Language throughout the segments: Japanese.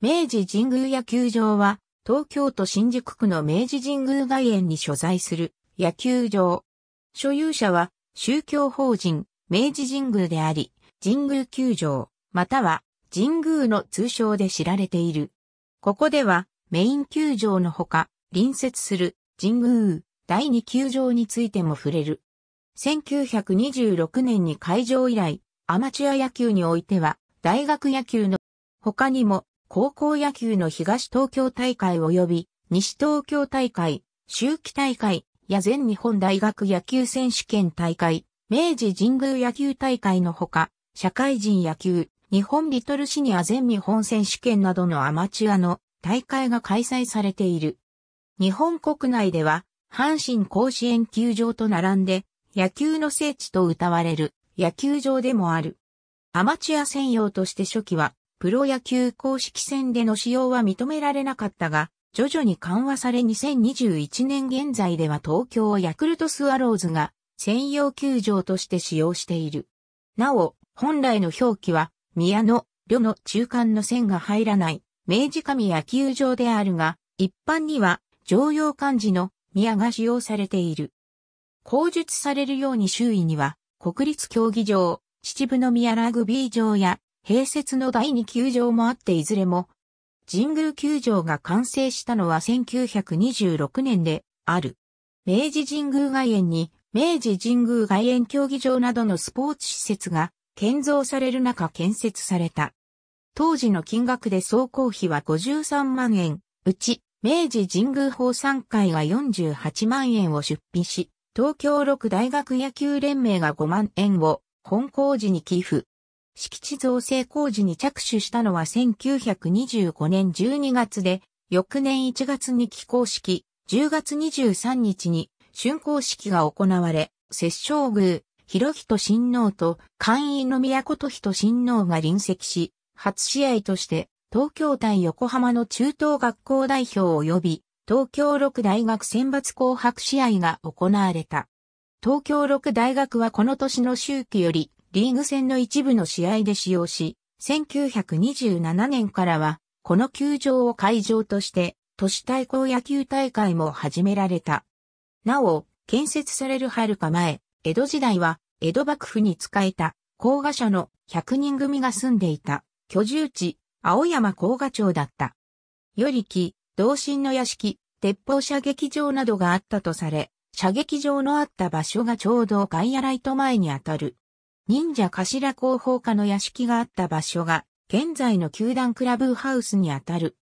明治神宮野球場は、東京都新宿区の明治神宮外苑に所在する野球場。所有者は宗教法人明治神宮であり、神宮球場、または神宮の通称で知られている。ここではメイン球場のほか、隣接する神宮第二球場についても触れる。1926年に開場以来、アマチュア野球においては大学野球の他にも高校野球の東東京大会及び西東京大会、秋季大会や全日本大学野球選手権大会、明治神宮野球大会のほか、社会人野球、日本リトルシニア全日本選手権などのアマチュアの大会が開催されている。日本国内では、阪神甲子園球場と並んで、野球の聖地と謳われる野球場でもある。アマチュア専用として初期は、プロ野球公式戦での使用は認められなかったが、徐々に緩和され2021年現在では東京ヤクルトスワローズが専用球場として使用している。なお、本来の表記は、宮野、旅の中間の線が入らない、明治神野球場であるが、一般には、常用漢字の宮が使用されている。口述されるように周囲には、国立競技場、秩父宮ラグビー場や併設の第二球場もあっていずれも、神宮球場が完成したのは1926年である。明治神宮外苑に明治神宮外苑競技場などのスポーツ施設が建造される中建設された。当時の金額で総工費は53万円、うち明治神宮法参会が48万円を出費し、東京六大学野球連盟が5万円を本校寺に寄付。敷地造成工事に着手したのは1925年12月で、翌年1月に起工式、10月23日に竣工式が行われ、摂政宮、広人親王と官員の都と人親王が臨席し、初試合として東京対横浜の中等学校代表及び東京六大学選抜紅白試合が行われた。東京六大学はこの年の周期よりリーグ戦の一部の試合で使用し、1927年からは、この球場を会場として、都市対抗野球大会も始められた。なお、建設される遥か前、江戸時代は、江戸幕府に仕えた、甲賀社の100人組が住んでいた、居住地、青山甲賀町だった。よりき、同心の屋敷、鉄砲射撃場などがあったとされ、射撃場のあった場所がちょうどガイアライト前にあたる忍者頭広報課の屋敷があった場所が、現在の球団クラブハウスにあたる。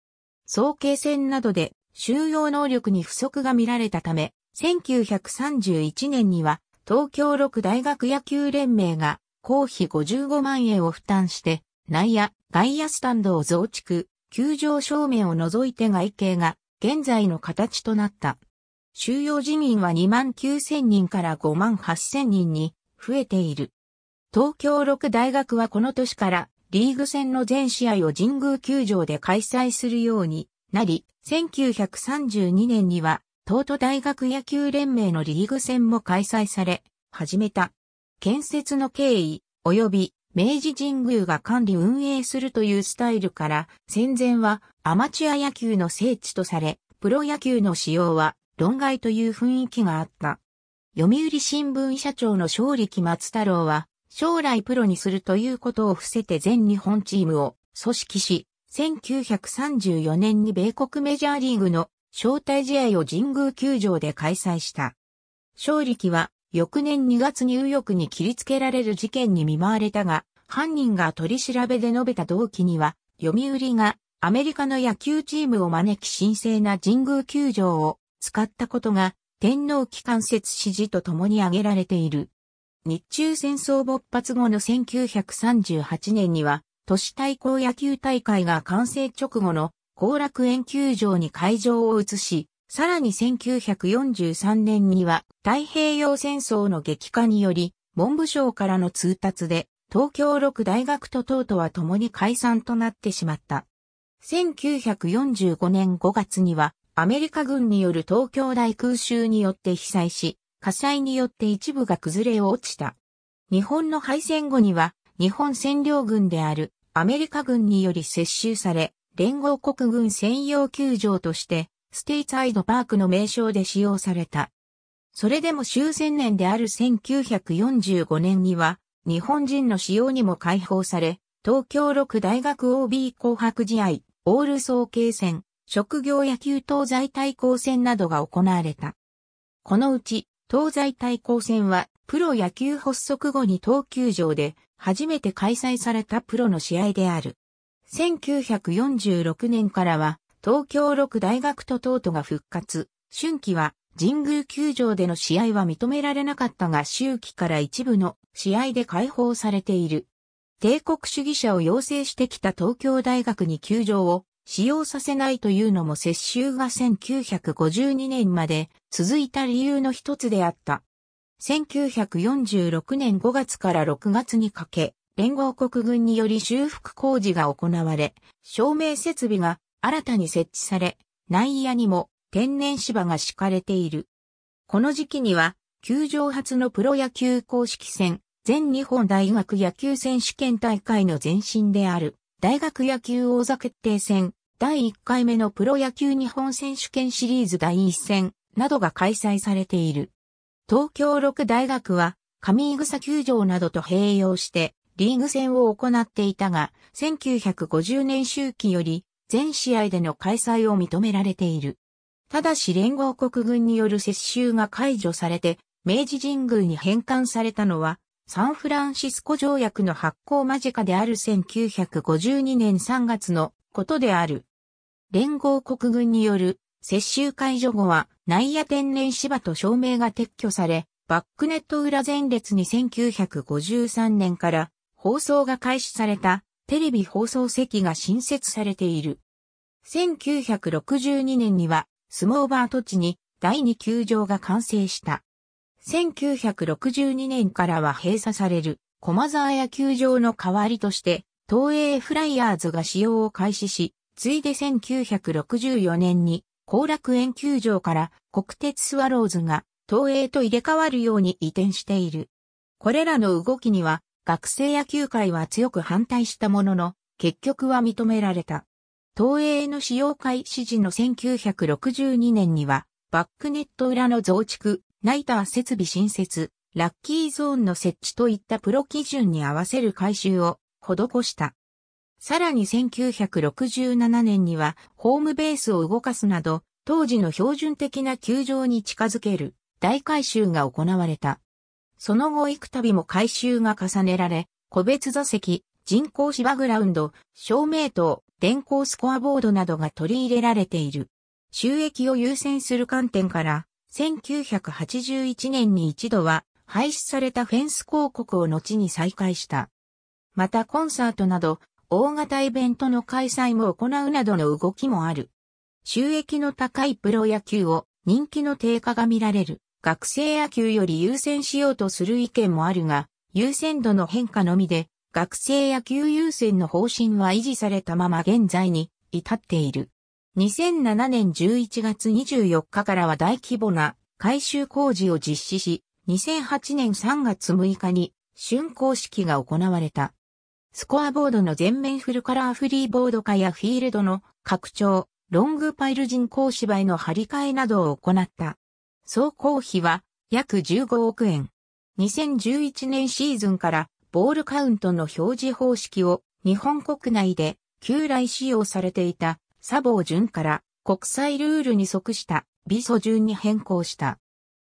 早慶戦などで収容能力に不足が見られたため、1931年には東京六大学野球連盟が公費55万円を負担して内野、外野スタンドを増築、球場正面を除いて外形が現在の形となった。収容人員は2万9000人から5万8000人に増えている。東京六大学はこの年からリーグ戦の全試合を神宮球場で開催するようになり、1932年には東都大学野球連盟のリーグ戦も開催され、始めた。建設の経緯、及び明治神宮が管理運営するというスタイルから、戦前はアマチュア野球の聖地とされ、プロ野球の使用は論外という雰囲気があった。読売新聞社長の勝利木松太郎は、将来プロにするということを伏せて全日本チームを組織し、1934年に米国メジャーリーグの招待試合を神宮球場で開催した。勝力は翌年2月に右翼に切りつけられる事件に見舞われたが、犯人が取り調べで述べた動機には、読売がアメリカの野球チームを招き神聖な神宮球場を使ったことが天皇機関設指示と共に挙げられている。日中戦争勃発後の1938年には、都市対抗野球大会が完成直後の後楽園球場に会場を移し、さらに1943年には太平洋戦争の激化により、文部省からの通達で、東京六大学と等とは共に解散となってしまった。1945年5月には、アメリカ軍による東京大空襲によって被災し、火災によって一部が崩れ落ちた。日本の敗戦後には、日本占領軍であるアメリカ軍により接収され、連合国軍専用球場として、ステイツアイドパークの名称で使用された。それでも終戦年である1945年には、日本人の使用にも解放され、東京六大学 OB 紅白試合、オール総慶戦、職業野球等在対抗戦などが行われた。このうち、東西対抗戦は、プロ野球発足後に東球場で初めて開催されたプロの試合である。1946年からは、東京六大学と東都が復活。春季は、神宮球場での試合は認められなかったが、周期から一部の試合で解放されている。帝国主義者を養成してきた東京大学に球場を使用させないというのも接収が1952年まで続いた理由の一つであった。1946年5月から6月にかけ、連合国軍により修復工事が行われ、照明設備が新たに設置され、内野にも天然芝が敷かれている。この時期には、球場初のプロ野球公式戦、全日本大学野球選手権大会の前身である。大学野球王座決定戦、第1回目のプロ野球日本選手権シリーズ第1戦などが開催されている。東京六大学は、上井草球場などと併用して、リーグ戦を行っていたが、1950年周期より、全試合での開催を認められている。ただし連合国軍による接収が解除されて、明治神宮に返還されたのは、サンフランシスコ条約の発行間近である1952年3月のことである。連合国軍による接収解除後は内野天然芝と照明が撤去され、バックネット裏前列に1953年から放送が開始されたテレビ放送席が新設されている。1962年にはスモーバー土地に第2球場が完成した。1962年からは閉鎖される駒沢野球場の代わりとして、東映フライヤーズが使用を開始し、ついで1964年に後楽園球場から国鉄スワローズが東映と入れ替わるように移転している。これらの動きには学生野球界は強く反対したものの、結局は認められた。東映の使用開始時の1962年には、バックネット裏の増築、ナイター設備新設、ラッキーゾーンの設置といったプロ基準に合わせる改修を施した。さらに1967年にはホームベースを動かすなど、当時の標準的な球場に近づける大改修が行われた。その後幾度も改修が重ねられ、個別座席、人工芝グラウンド、照明灯、電光スコアボードなどが取り入れられている。収益を優先する観点から、1981年に一度は廃止されたフェンス広告を後に再開した。またコンサートなど大型イベントの開催も行うなどの動きもある。収益の高いプロ野球を人気の低下が見られる学生野球より優先しようとする意見もあるが、優先度の変化のみで学生野球優先の方針は維持されたまま現在に至っている。2007年11月24日からは大規模な改修工事を実施し、2008年3月6日に竣工式が行われた。スコアボードの全面フルカラーフリーボード化やフィールドの拡張、ロングパイル人工芝居の張り替えなどを行った。総工費は約15億円。2011年シーズンからボールカウントの表示方式を日本国内で旧来使用されていた砂防順から国際ルールに即した美素順に変更した。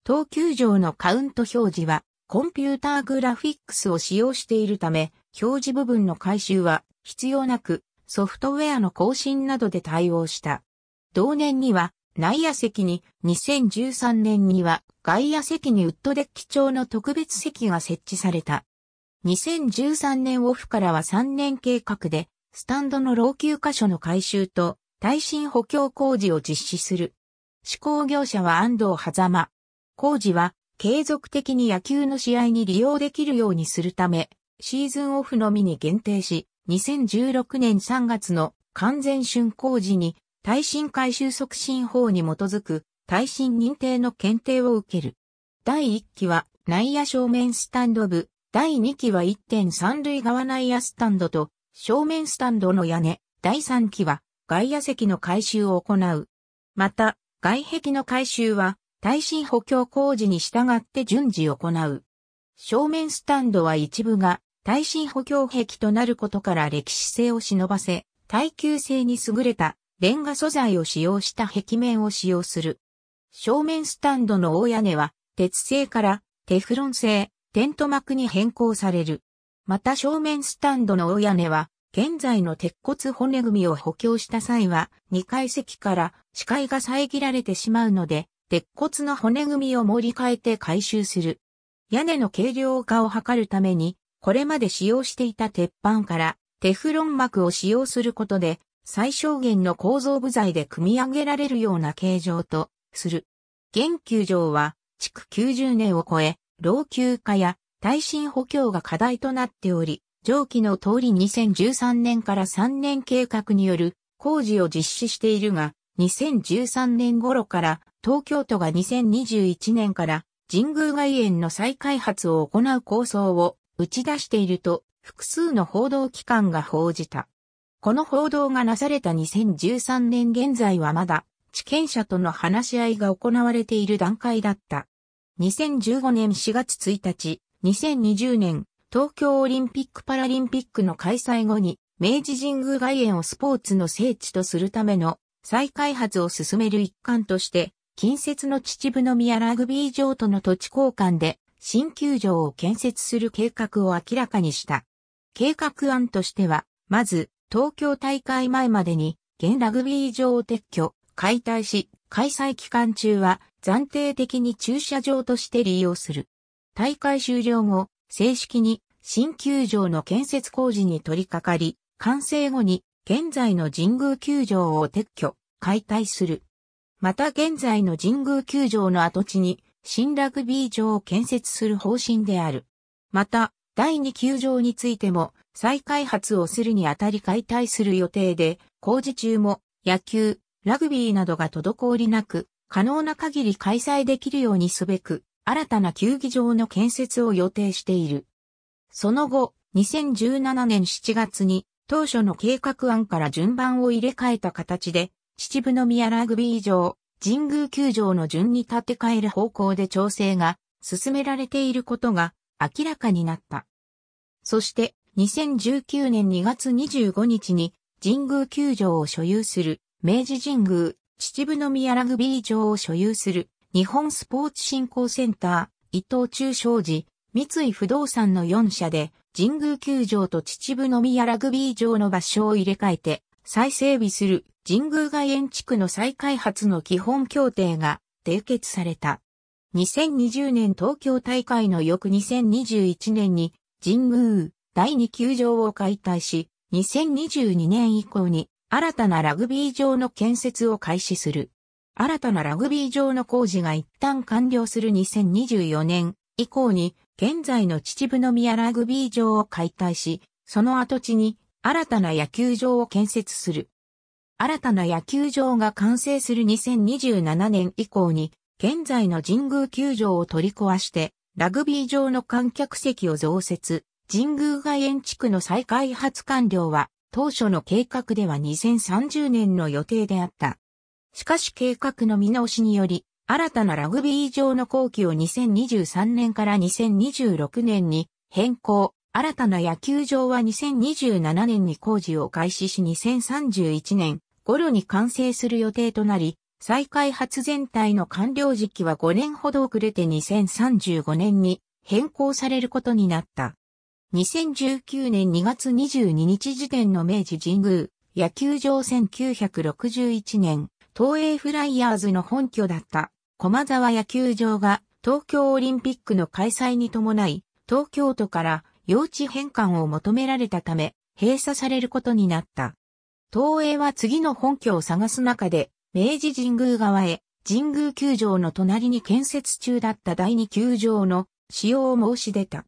東球場のカウント表示はコンピューターグラフィックスを使用しているため、表示部分の回収は必要なく、ソフトウェアの更新などで対応した。同年には内野席に、2013年には外野席にウッドデッキ調の特別席が設置された。2013年オフからは3年計画で、スタンドの老朽箇所の改修と耐震補強工事を実施する。施工業者は安藤狭間。工事は継続的に野球の試合に利用できるようにするため、シーズンオフのみに限定し、2016年3月の完全竣工時に耐震改修促進法に基づく耐震認定の検定を受ける。第1期は内野正面スタンド部、第2期は1.3塁側内野スタンドと正面スタンドの屋根、第3期は外野席の改修を行う。また、外壁の改修は、耐震補強工事に従って順次行う。正面スタンドは一部が耐震補強壁となることから歴史性を忍ばせ、耐久性に優れたレンガ素材を使用した壁面を使用する。正面スタンドの大屋根は鉄製からテフロン製、テント膜に変更される。また正面スタンドの大屋根は現在の鉄骨骨組みを補強した際は、2階席から視界が遮られてしまうので、鉄骨の骨組みを盛り替えて回収する。屋根の軽量化を図るために、これまで使用していた鉄板からテフロン膜を使用することで、最小限の構造部材で組み上げられるような形状とする。現球場は、築90年を超え、老朽化や耐震補強が課題となっており、上記の通り2013年から3年計画による工事を実施しているが、2013年頃から東京都が2021年から神宮外苑の再開発を行う構想を打ち出していると複数の報道機関が報じた。この報道がなされた2013年現在はまだ地権者との話し合いが行われている段階だった。2015年4月1日、2020年東京オリンピック・パラリンピックの開催後に、明治神宮外苑をスポーツの聖地とするための再開発を進める一環として、近接の秩父宮ラグビー場との土地交換で新球場を建設する計画を明らかにした。計画案としては、まず、東京大会前までに、現ラグビー場を撤去、解体し、開催期間中は暫定的に駐車場として利用する。大会終了後、正式に新球場の建設工事に取り掛かり、完成後に現在の神宮球場を撤去、解体する。また現在の神宮球場の跡地に新ラグビー場を建設する方針である。また、第2球場についても再開発をするにあたり解体する予定で、工事中も野球、ラグビーなどが滞りなく、可能な限り開催できるようにすべく、新たな球技場の建設を予定している。その後、2017年7月に当初の計画案から順番を入れ替えた形で、秩父宮ラグビー場、神宮球場の順に建て替える方向で調整が進められていることが明らかになった。そして2019年2月25日に神宮球場を所有する明治神宮秩父宮ラグビー場を所有する日本スポーツ振興センター、伊藤忠商事、三井不動産の4社で、神宮球場と秩父の宮ラグビー場の場所を入れ替えて、再整備する神宮外苑地区の再開発の基本協定が締結された。2020年東京大会の翌2021年に神宮第2球場を解体し、2022年以降に新たなラグビー場の建設を開始する。新たなラグビー場の工事が一旦完了する2024年以降に現在の秩父宮ラグビー場を解体し、その跡地に新たな野球場を建設する。新たな野球場が完成する2027年以降に、現在の神宮球場を取り壊して、ラグビー場の観客席を増設、神宮外苑地区の再開発完了は、当初の計画では2030年の予定であった。しかし計画の見直しにより、新たなラグビー場の後期を2023年から2026年に変更、新たな野球場は2027年に工事を開始し2031年頃に完成する予定となり、再開発全体の完了時期は5年ほど遅れて2035年に変更されることになった。2019年2月22日時点の明治神宮野球場1961年東映フライヤーズの本拠だった駒沢野球場が東京オリンピックの開催に伴い、東京都から用地返還を求められたため、閉鎖されることになった。東映は次の本拠を探す中で、明治神宮側へ、神宮球場の隣に建設中だった第二球場の使用を申し出た。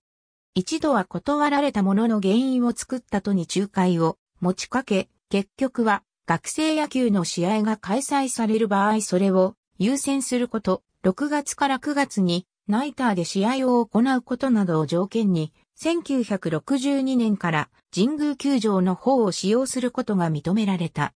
一度は断られたものの原因を作ったとに仲介を持ちかけ、結局は学生野球の試合が開催される場合それを優先すること、6月から9月にナイターで試合を行うことなどを条件に、1962年から神宮球場の方を使用することが認められた。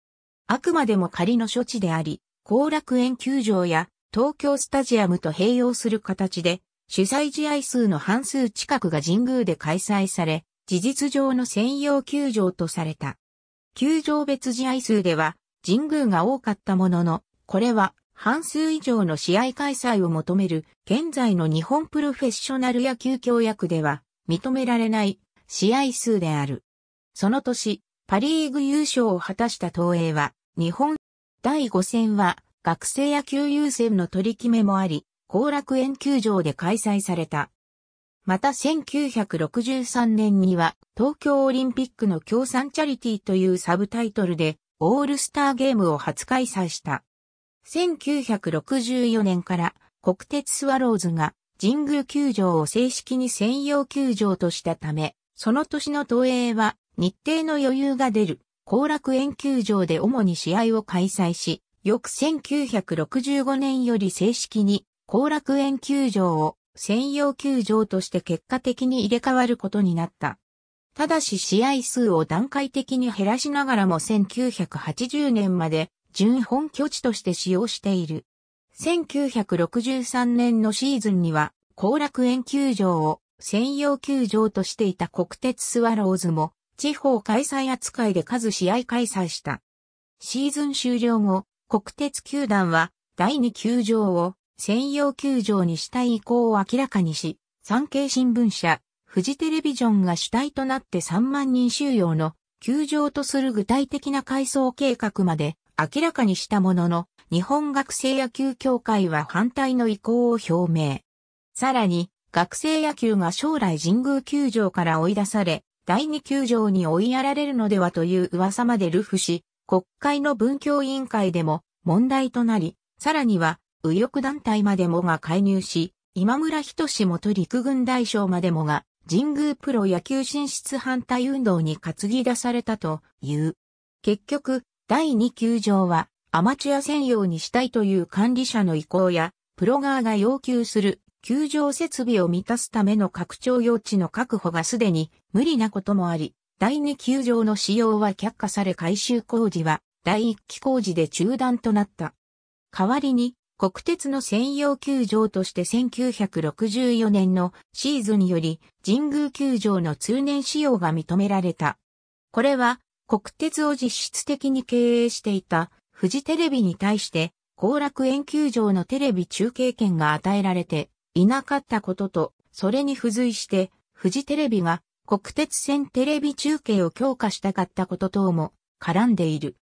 あくまでも仮の処置であり、後楽園球場や東京スタジアムと併用する形で、主催試合数の半数近くが神宮で開催され、事実上の専用球場とされた。球場別試合数では神宮が多かったものの、これは半数以上の試合開催を求める現在の日本プロフェッショナル野球協約では認められない試合数である。その年、パリーグ優勝を果たした東映は、日本第5戦は学生野球優先の取り決めもあり、後楽園球場で開催された。また1963年には東京オリンピックの協賛チャリティというサブタイトルでオールスターゲームを初開催した。1964年から国鉄スワローズが神宮球場を正式に専用球場としたため、その年の東映は日程の余裕が出る後楽園球場で主に試合を開催し、翌1965年より正式に後楽園球場を専用球場として結果的に入れ替わることになった。ただし試合数を段階的に減らしながらも1980年まで準本拠地として使用している。1963年のシーズンには後楽園球場を専用球場としていた国鉄スワローズも地方開催扱いで数試合開催した。シーズン終了後、国鉄球団は第2球場を専用球場にしたい意向を明らかにし、産経新聞社、富士テレビジョンが主体となって3万人収容の球場とする具体的な改装計画まで明らかにしたものの、日本学生野球協会は反対の意向を表明。さらに、学生野球が将来神宮球場から追い出され、第二球場に追いやられるのではという噂までルフし、国会の文教委員会でも問題となり、さらには右翼団体までもが介入し、今村仁元陸軍大将までもが、神宮プロ野球進出反対運動に担ぎ出されたという。結局、第2球場はアマチュア専用にしたいという管理者の意向や、プロ側が要求する球場設備を満たすための拡張用地の確保がすでに無理なこともあり、第2球場の使用は却下され改修工事は第1期工事で中断となった。代わりに国鉄の専用球場として1964年のシーズンより神宮球場の通年使用が認められた。これは国鉄を実質的に経営していた富士テレビに対して後楽園球場のテレビ中継権が与えられていなかったことと、それに付随して富士テレビが国鉄線テレビ中継を強化したかったこと等も絡んでいる。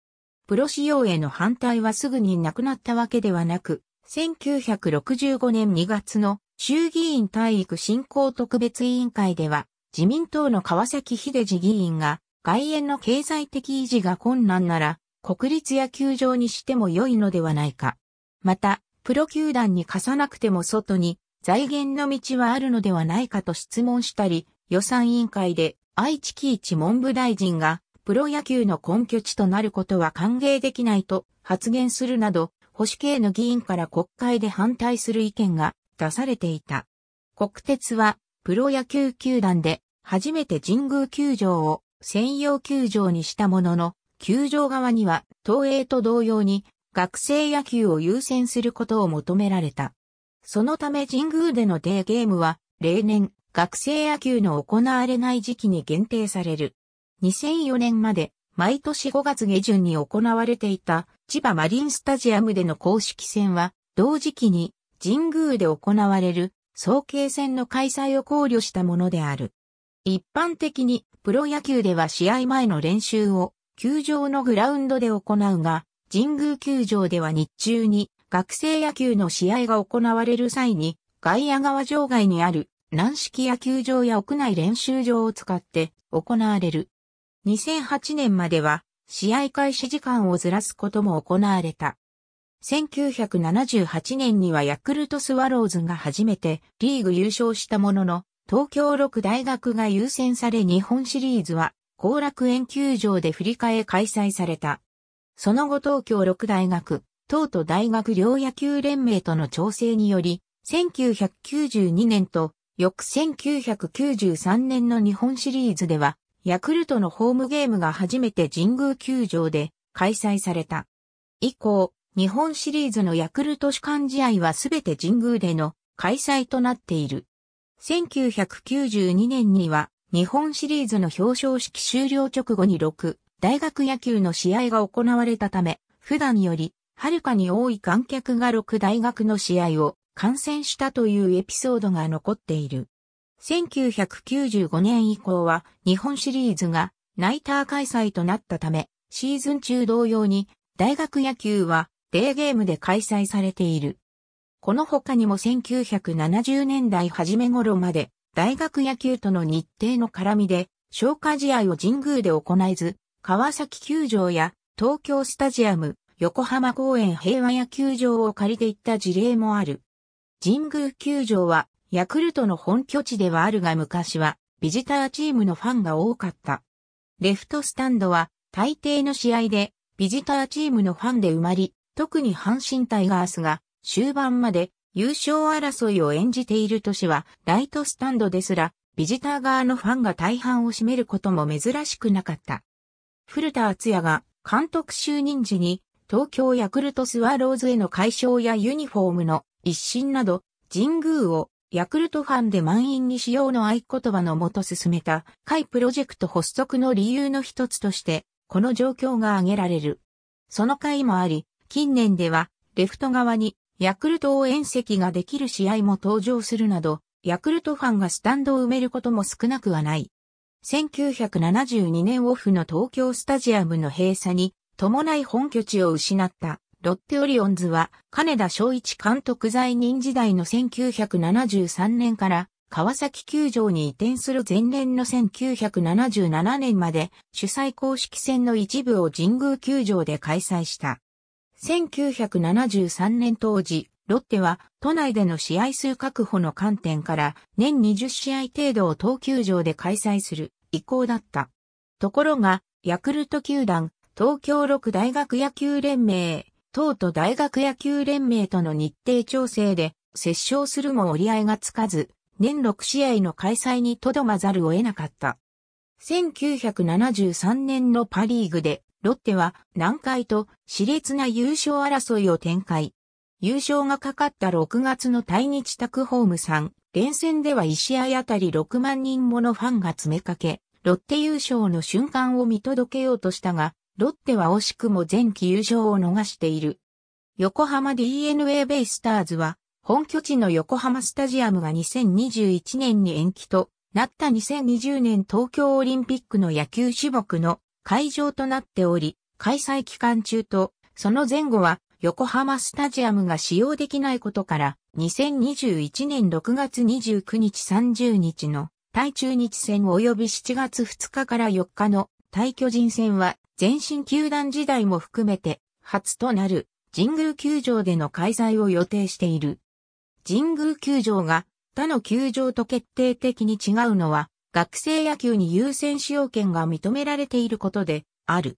プロ使用への反対はすぐになくなったわけではなく、1965年2月の衆議院体育振興特別委員会では、自民党の川崎秀治議員が、外縁の経済的維持が困難なら、国立野球場にしても良いのではないか。また、プロ球団に貸さなくても外に財源の道はあるのではないかと質問したり、予算委員会で愛知喜一文部大臣がプロ野球の根拠地となることは歓迎できないと発言するなど、保守系の議員から国会で反対する意見が出されていた。国鉄は、プロ野球球団で初めて神宮球場を専用球場にしたものの、球場側には東映と同様に学生野球を優先することを求められた。そのため神宮でのデーゲームは例年学生野球の行われない時期に限定される。2004年まで毎年5月下旬に行われていた千葉マリンスタジアムでの公式戦は同時期に神宮で行われる総慶戦の開催を考慮したものである。一般的にプロ野球では試合前の練習を球場のグラウンドで行うが、神宮球場では日中に学生野球の試合が行われる際に外野側場外にある軟式野球場や屋内練習場を使って行われる。2008年までは試合開始時間をずらすことも行われた。1978年にはヤクルトスワローズが初めてリーグ優勝したものの、東京六大学が優先され日本シリーズは後楽園球場で振り替え開催された。その後東京六大学、東都大学両野球連盟との調整により、1992年と翌1993年の日本シリーズではヤクルトのホームゲームが初めて神宮球場で開催された。以降、日本シリーズのヤクルト主観試合はすべて神宮での開催となっている。1992年には日本シリーズの表彰式終了直後に6大学野球の試合が行われたため、普段よりはるかに多い観客が6大学の試合を観戦したというエピソードが残っている。1995年以降は日本シリーズがナイター開催となったため、シーズン中同様に大学野球はデーゲームで開催されている。この他にも1970年代初め頃まで大学野球との日程の絡みで消化試合を神宮で行えず、川崎球場や東京スタジアム、横浜公園平和野球場を借りていった事例もある。神宮球場はヤクルトの本拠地ではあるが昔はビジターチームのファンが多かった。レフトスタンドは大抵の試合でビジターチームのファンで埋まり、特に阪神タイガースが終盤まで優勝争いを演じている年はライトスタンドですらビジター側のファンが大半を占めることも珍しくなかった。古田敦也が監督就任時に東京ヤクルトスワローズへの解消やユニフォームの一新など神宮をヤクルトファンで満員に使用の合言葉のもと進めた、会プロジェクト発足の理由の一つとして、この状況が挙げられる。その会もあり、近年では、レフト側に、ヤクルト応援席ができる試合も登場するなど、ヤクルトファンがスタンドを埋めることも少なくはない。1972年オフの東京スタジアムの閉鎖に伴い本拠地を失ったロッテオリオンズは、金田昭一監督在任時代の1973年から、川崎球場に移転する前年の1977年まで、主催公式戦の一部を神宮球場で開催した。1973年当時、ロッテは都内での試合数確保の観点から年20試合程度を東球場で開催する意向だった。ところが、ヤクルト球団、東京六大学野球連盟、党と大学野球連盟との日程調整で、折衝するも折り合いがつかず、年6試合の開催にとどまざるを得なかった。1973年のパリーグで、ロッテは南海と熾烈な優勝争いを展開。優勝がかかった6月の対日宅ホームん。連戦では1試合あたり6万人ものファンが詰めかけ、ロッテ優勝の瞬間を見届けようとしたが、ロッテは惜しくも前期優勝を逃している。横浜 DNA ベイスターズは、本拠地の横浜スタジアムが2021年に延期となった2020年東京オリンピックの野球種目の会場となっており、開催期間中と、その前後は横浜スタジアムが使用できないことから、2021年6月29日30日の対中日戦及び7月2日から4日の対巨人戦は全身球団時代も含めて初となる神宮球場での開催を予定している。神宮球場が他の球場と決定的に違うのは学生野球に優先使用権が認められていることである。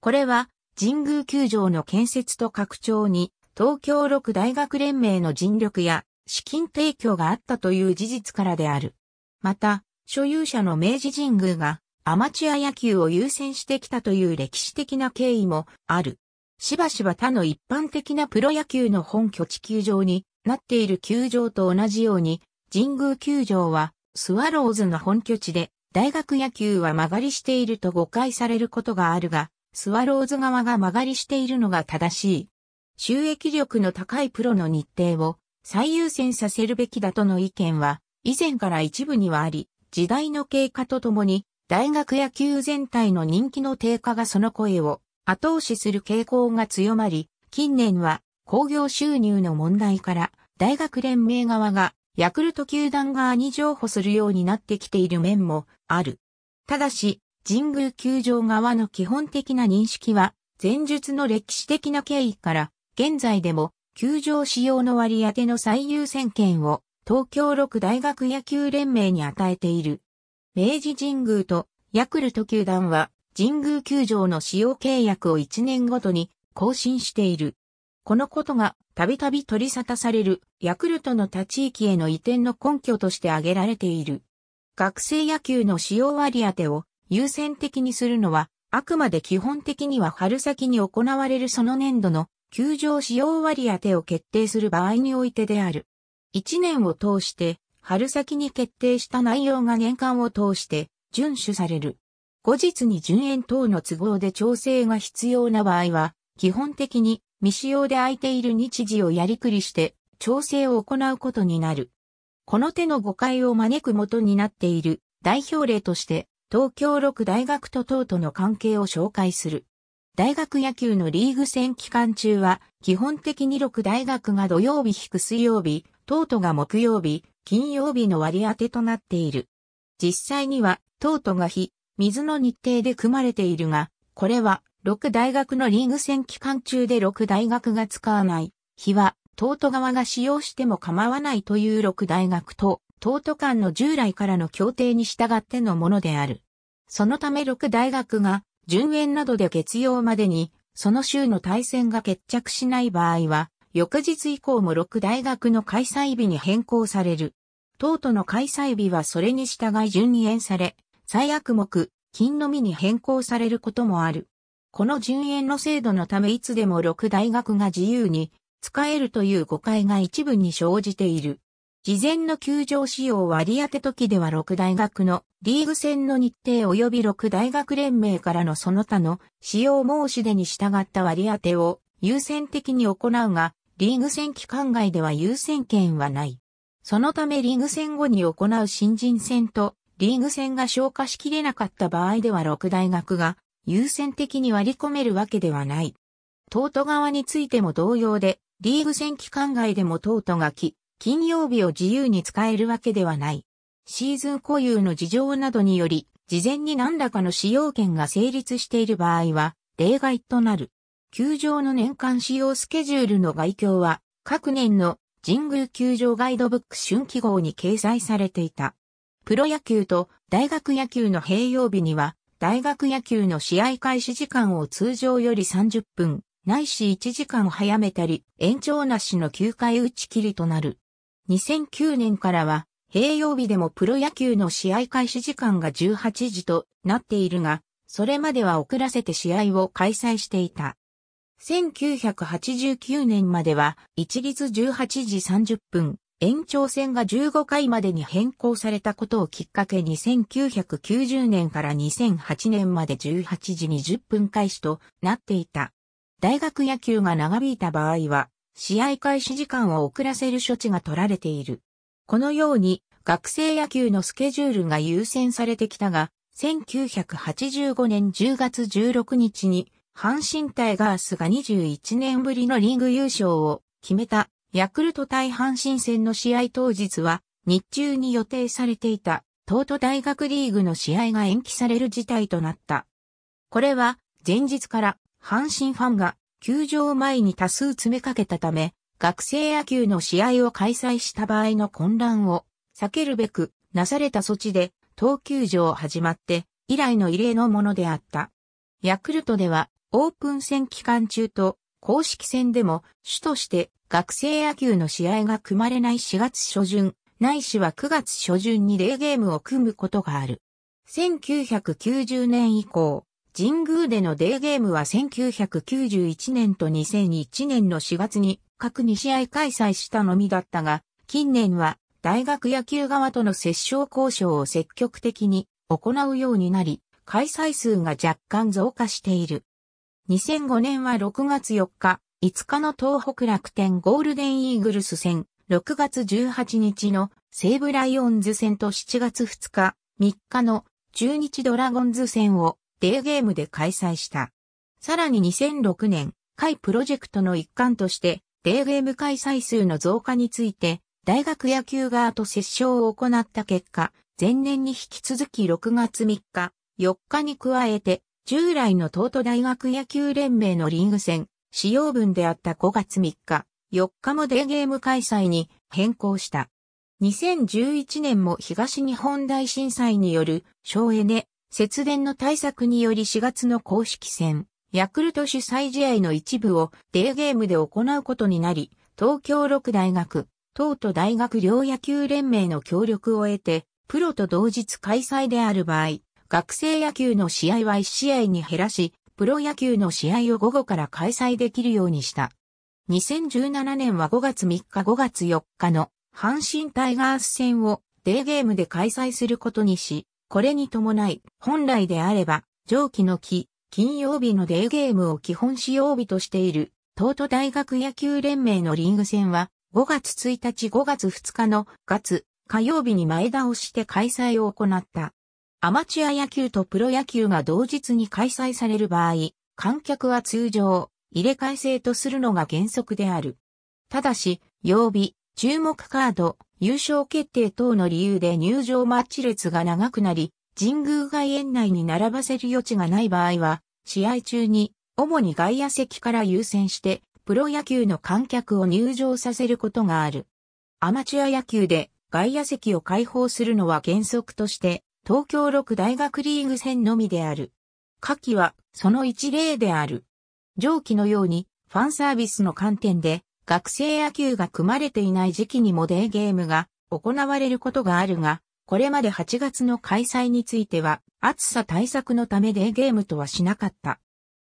これは神宮球場の建設と拡張に東京六大学連盟の尽力や資金提供があったという事実からである。また、所有者の明治神宮がアマチュア野球を優先してきたという歴史的な経緯もある。しばしば他の一般的なプロ野球の本拠地球場になっている球場と同じように、神宮球場はスワローズの本拠地で、大学野球は曲がりしていると誤解されることがあるが、スワローズ側が曲がりしているのが正しい。収益力の高いプロの日程を最優先させるべきだとの意見は、以前から一部にはあり、時代の経過とともに大学野球全体の人気の低下がその声を後押しする傾向が強まり、近年は興行収入の問題から大学連盟側がヤクルト球団側に譲歩するようになってきている面もある。ただし、神宮球場側の基本的な認識は、前述の歴史的な経緯から、現在でも球場使用の割り当ての最優先権を東京六大学野球連盟に与えている。明治神宮とヤクルト球団は神宮球場の使用契約を1年ごとに更新している。このことがたびたび取り沙汰されるヤクルトの他地域への移転の根拠として挙げられている。学生野球の使用割当を優先的にするのはあくまで基本的には春先に行われるその年度の球場使用割当を決定する場合においてである。1年を通して春先に決定した内容が年間を通して遵守される。後日に順延等の都合で調整が必要な場合は、基本的に未使用で空いている日時をやりくりして調整を行うことになる。この手の誤解を招く元になっている代表例として、東京6大学と党との関係を紹介する。大学野球のリーグ戦期間中は、基本的に6大学が土曜日引く水曜日、等とが木曜日、金曜日の割り当てとなっている。実際には、東都が日、水の日程で組まれているが、これは、6大学のリーグ戦期間中で6大学が使わない、日は、東都側が使用しても構わないという6大学と、東都間の従来からの協定に従ってのものである。そのため6大学が、順延などで月曜までに、その週の対戦が決着しない場合は、翌日以降も6大学の開催日に変更される。党都の開催日はそれに従い順に延され、最悪目、金のみに変更されることもある。この順延の制度のためいつでも6大学が自由に使えるという誤解が一部に生じている。事前の球場使用割当時では6大学のリーグ戦の日程及び6大学連盟からのその他の使用申し出に従った割当を優先的に行うが、リーグ戦期間外では優先権はない。そのためリーグ戦後に行う新人戦とリーグ戦が消化しきれなかった場合では6大学が優先的に割り込めるわけではない。トート側についても同様で、リーグ戦期間外でもトートがき、金曜日を自由に使えるわけではない。シーズン固有の事情などにより、事前に何らかの使用権が成立している場合は、例外となる。球場の年間使用スケジュールの概況は、各年の神宮球場ガイドブック春季号に掲載されていた。プロ野球と大学野球の併用日には、大学野球の試合開始時間を通常より30分、ないし1時間早めたり、延長なしの9回打ち切りとなる。2009年からは、併用日でもプロ野球の試合開始時間が18時となっているが、それまでは遅らせて試合を開催していた。1989年までは一律18時30分、延長戦が15回までに変更されたことをきっかけに1990年から2008年まで18時20分開始となっていた。大学野球が長引いた場合は、試合開始時間を遅らせる処置が取られている。このように、学生野球のスケジュールが優先されてきたが、1985年10月16日に阪神タイガースが21年ぶりのリーグ優勝を決めたヤクルト対阪神戦の試合当日は日中に予定されていた東都大学リーグの試合が延期される事態となった。これは前日から阪神ファンが球場前に多数詰めかけたため学生野球の試合を開催した場合の混乱を避けるべくなされた措置で東球場始まって以来の異例のものであった。ヤクルトではオープン戦期間中と公式戦でも主として学生野球の試合が組まれない4月初旬、ないしは9月初旬にデーゲームを組むことがある。1990年以降、神宮でのデーゲームは1991年と2001年の4月に各2試合開催したのみだったが、近年は大学野球側との折衝交渉を積極的に行うようになり、開催数が若干増加している。2005年は6月4日、5日の東北楽天ゴールデンイーグルス戦、6月18日の西武ライオンズ戦と7月2日、3日の中日ドラゴンズ戦をデーゲームで開催した。さらに2006年、会プロジェクトの一環として、デーゲーム開催数の増加について、大学野球側と折衝を行った結果、前年に引き続き6月3日、4日に加えて従来の東都大学野球連盟のリーグ戦、使用分であった5月3日、4日もデーゲーム開催に変更した。2011年も東日本大震災による省エネ、節電の対策により4月の公式戦、ヤクルト主催試合の一部をデーゲームで行うことになり、東京六大学、東都大学両野球連盟の協力を得て、プロと同日開催である場合、学生野球の試合は1試合に減らし、プロ野球の試合を午後から開催できるようにした。2017年は5月3日5月4日の阪神タイガース戦をデーゲームで開催することにし、これに伴い、本来であれば、上記の木、金曜日のデーゲームを基本使用日としている、東都大学野球連盟のリーグ戦は、5月1日5月2日の月、火曜日に前倒して開催を行った。アマチュア野球とプロ野球が同日に開催される場合、観客は通常、入れ替え制とするのが原則である。ただし、曜日、注目カード、優勝決定等の理由で入場マッチ列が長くなり、神宮外苑内に並ばせる余地がない場合は、試合中に、主に外野席から優先して、プロ野球の観客を入場させることがある。アマチュア野球で外野席を開放するのは原則として、東京六大学リーグ戦のみである。下記はその一例である。上記のようにファンサービスの観点で学生野球が組まれていない時期にもデーゲームが行われることがあるが、これまで8月の開催については暑さ対策のためデーゲームとはしなかった。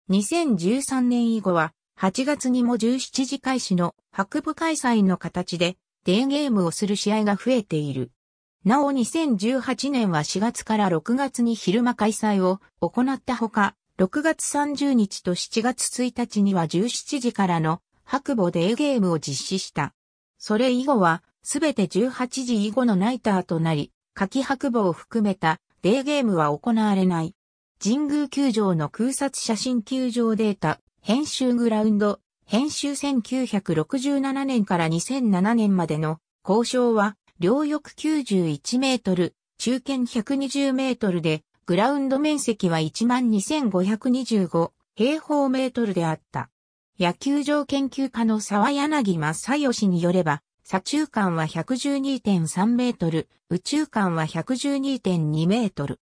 2013年以後は8月にも17時開始の白部開催の形でデーゲームをする試合が増えている。なお2018年は4月から6月に昼間開催を行ったほか、6月30日と7月1日には17時からの白母デーゲームを実施した。それ以後は、すべて18時以後のナイターとなり、夏季白母を含めたデーゲームは行われない。神宮球場の空撮写真球場データ、編集グラウンド、編集1967年から2007年までの交渉は両翼91メートル、中堅120メートルで、グラウンド面積は12,525平方メートルであった。野球場研究家の沢柳正義によれば、左中間は112.3メートル、右中間は112.2メートル。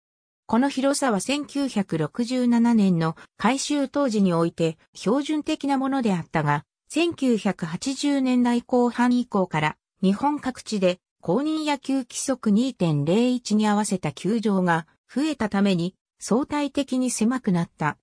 この広さは1967年の改修当時において標準的なものであったが、1980年代後半以降から日本各地で公認野球規則2.01に合わせた球場が増えたために相対的に狭くなった。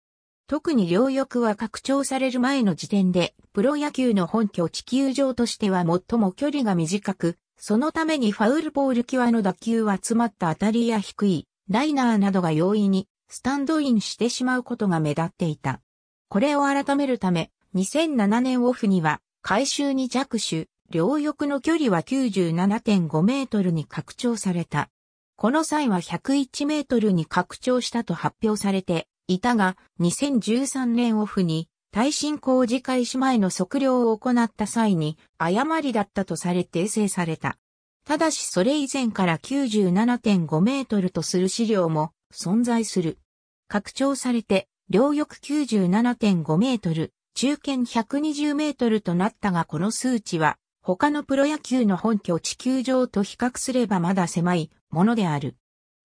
特に両翼は拡張される前の時点で、プロ野球の本拠地球場としては最も距離が短く、そのためにファウルボール際の打球は詰まった当たりや低い、ライナーなどが容易にスタンドインしてしまうことが目立っていた。これを改めるため、2007年オフには、回収に着手、両翼の距離は97.5メートルに拡張された。この際は101メートルに拡張したと発表されていたが、2013年オフに耐震工事開始前の測量を行った際に誤りだったとされ訂正された。ただしそれ以前から97.5メートルとする資料も存在する。拡張されて、両翼97.5メートル、中堅120メートルとなったがこの数値は他のプロ野球の本拠地球場と比較すればまだ狭いものである。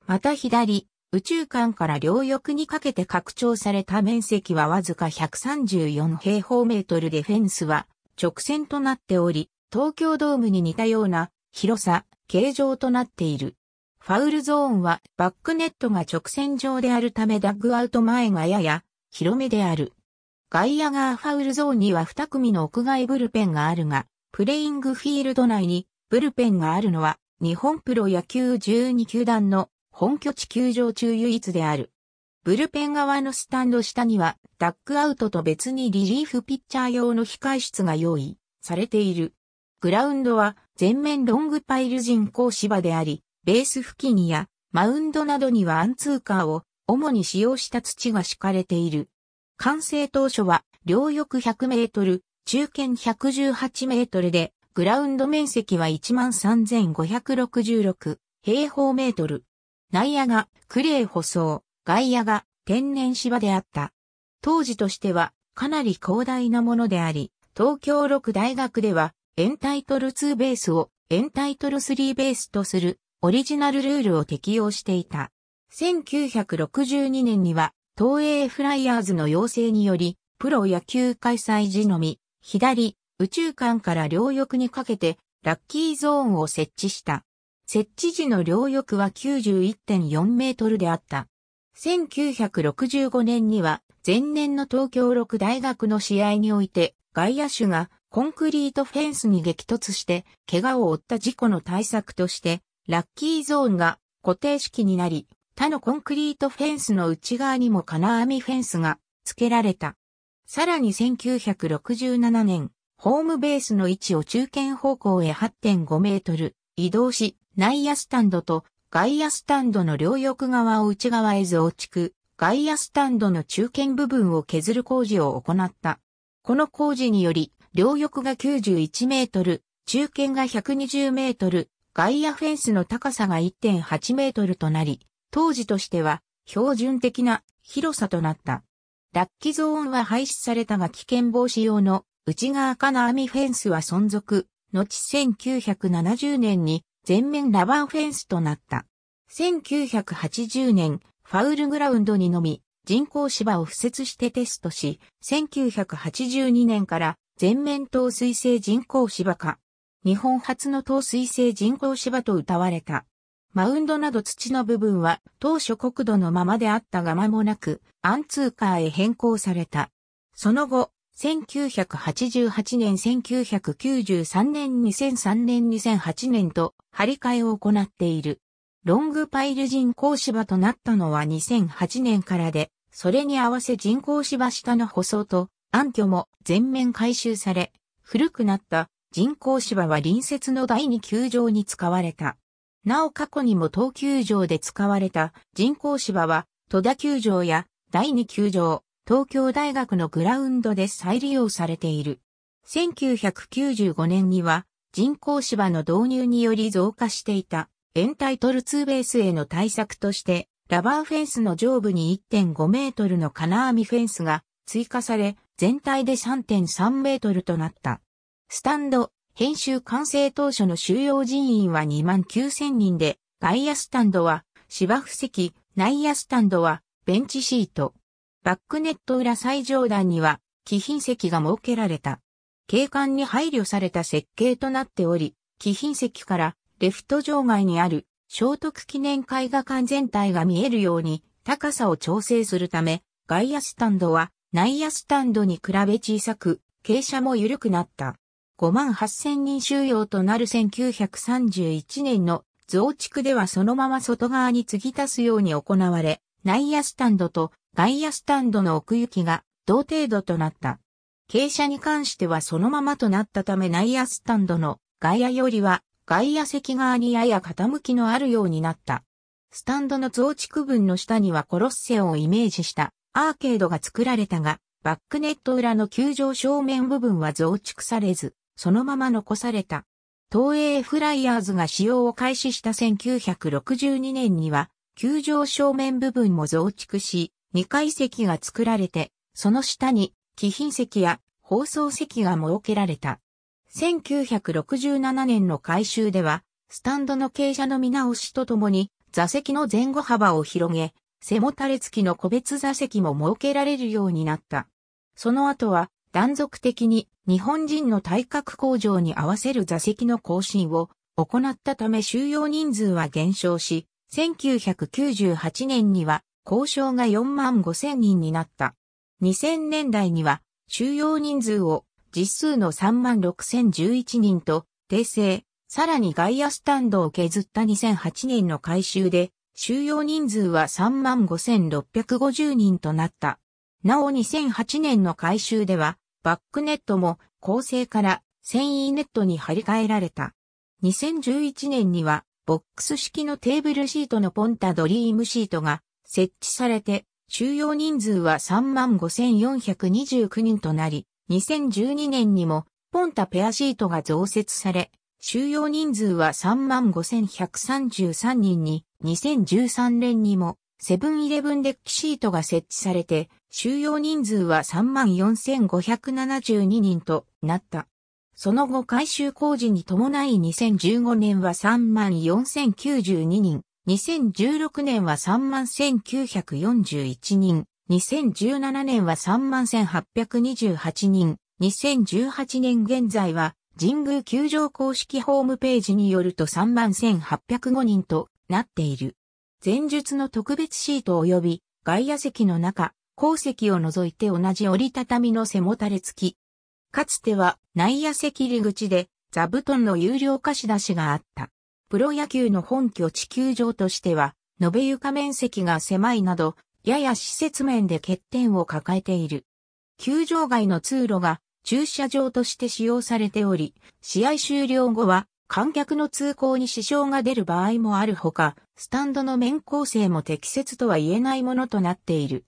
また左、宇宙間から両翼にかけて拡張された面積はわずか134平方メートルでフェンスは直線となっており、東京ドームに似たような広さ、形状となっている。ファウルゾーンはバックネットが直線上であるためダッグアウト前がやや広めである。外野側ファウルゾーンには2組の屋外ブルペンがあるが、プレイングフィールド内にブルペンがあるのは日本プロ野球12球団の本拠地球場中唯一である。ブルペン側のスタンド下にはダックアウトと別にリリーフピッチャー用の控室が用意されている。グラウンドは全面ロングパイル人工芝であり、ベース付近やマウンドなどにはアンツーカーを主に使用した土が敷かれている。完成当初は両翼100メートル、中堅118メートルで、グラウンド面積は13,566平方メートル。内野がクレー舗装、外野が天然芝であった。当時としてはかなり広大なものであり、東京六大学ではエンタイトル2ベースをエンタイトル3ベースとするオリジナルルールを適用していた。1962年には東映フライヤーズの要請により、プロ野球開催時のみ、左、宇宙間から両翼にかけて、ラッキーゾーンを設置した。設置時の両翼は91.4メートルであった。1965年には、前年の東京六大学の試合において、外野手がコンクリートフェンスに激突して、怪我を負った事故の対策として、ラッキーゾーンが固定式になり、他のコンクリートフェンスの内側にも金網フェンスが付けられた。さらに1967年、ホームベースの位置を中堅方向へ8.5メートル移動し、内野スタンドと外野スタンドの両翼側を内側へ増築、外野スタンドの中堅部分を削る工事を行った。この工事により、両翼が91メートル、中堅が120メートル、外野フェンスの高さが1.8メートルとなり、当時としては標準的な広さとなった。ラッキゾーンは廃止されたが危険防止用の内側金網フェンスは存続、後1970年に全面ラバーフェンスとなった。1980年、ファウルグラウンドにのみ人工芝を敷設してテストし、1982年から全面透水性人工芝化。日本初の透水性人工芝と謳われた。マウンドなど土の部分は当初国土のままであったが間もなくアンツーカーへ変更された。その後、1988年、1993年、2003年、2008年と張り替えを行っている。ロングパイル人工芝となったのは2008年からで、それに合わせ人工芝下の舗装と暗渠も全面回収され、古くなった人工芝は隣接の第二球場に使われた。なお過去にも東球場で使われた人工芝は戸田球場や第二球場、東京大学のグラウンドで再利用されている。1995年には人工芝の導入により増加していたエンタイトルツーベースへの対策としてラバーフェンスの上部に1.5メートルの金網フェンスが追加され全体で3.3メートルとなった。スタンド、編集完成当初の収容人員は2万9000人で、外野スタンドは芝生席、内野スタンドはベンチシート。バックネット裏最上段には貴賓席が設けられた。景観に配慮された設計となっており、貴賓席からレフト場外にある聖徳記念絵画館全体が見えるように高さを調整するため、外野スタンドは内野スタンドに比べ小さく、傾斜も緩くなった。5万8000人収容となる1931年の増築ではそのまま外側に継ぎ足すように行われ、内野スタンドと外野スタンドの奥行きが同程度となった。傾斜に関してはそのままとなったため内野スタンドの外野よりは外野席側にやや傾きのあるようになった。スタンドの増築分の下にはコロッセオをイメージしたアーケードが作られたが、バックネット裏の球場正面部分は増築されず、そのまま残された。東映フライヤーズが使用を開始した1962年には、球場正面部分も増築し、2階席が作られて、その下に貴賓席や放送席が設けられた。1967年の改修では、スタンドの傾斜の見直しとともに、座席の前後幅を広げ、背もたれ付きの個別座席も設けられるようになった。その後は、断続的に日本人の体格向上に合わせる座席の更新を行ったため収容人数は減少し、1998年には交渉が4万5千人になった。2000年代には収容人数を実数の3万6011人と訂正、さらに外野スタンドを削った2008年の改修で収容人数は3万5650人となった。なお2008年の改修ではバックネットも構成から繊維ネットに張り替えられた。2011年にはボックス式のテーブルシートのポンタドリームシートが設置されて収容人数は35,429人となり、2012年にもポンタペアシートが増設され、収容人数は35,133人に、2013年にもセブンイレブンデッキシートが設置されて、収容人数は34,572人となった。その後改修工事に伴い2015年は34,092人、2016年は31,941人、2017年は31,828人、2018年現在は神宮球場公式ホームページによると31,805人となっている。前述の特別シート及び外野席の中、鉱石を除いて同じ折りたたみの背もたれ付き。かつては内野席入り口で座布団の有料貸し出しがあった。プロ野球の本拠地球場としては、延べ床面積が狭いなど、やや施設面で欠点を抱えている。球場外の通路が駐車場として使用されており、試合終了後は観客の通行に支障が出る場合もあるほか、スタンドの面構成も適切とは言えないものとなっている。